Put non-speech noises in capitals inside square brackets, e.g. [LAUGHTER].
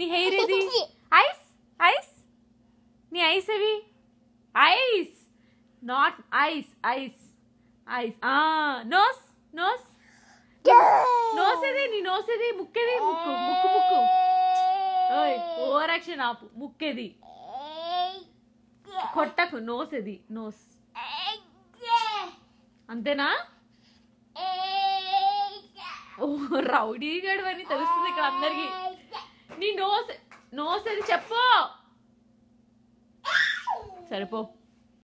నీ హెయిర్ ఇది [LAUGHS] eyes eyes నీ ఐస్ అవి eyes not eyes eyes eyes nose nose nose ఏది నీ నోస్ ఏది ముక్కేది ముక్కు ముక్కు ముక్కు ఓయ్ ఓవర్ ఆపు ముక్కేది కొట్టకు నోస్ ఇది నోస్ అంతేనా ఓ రౌడీ గడవని తెలుస్తుంది ఇక్కడ అందరికీ నీ నోస్ నోస్ అది చెప్పు సరిపో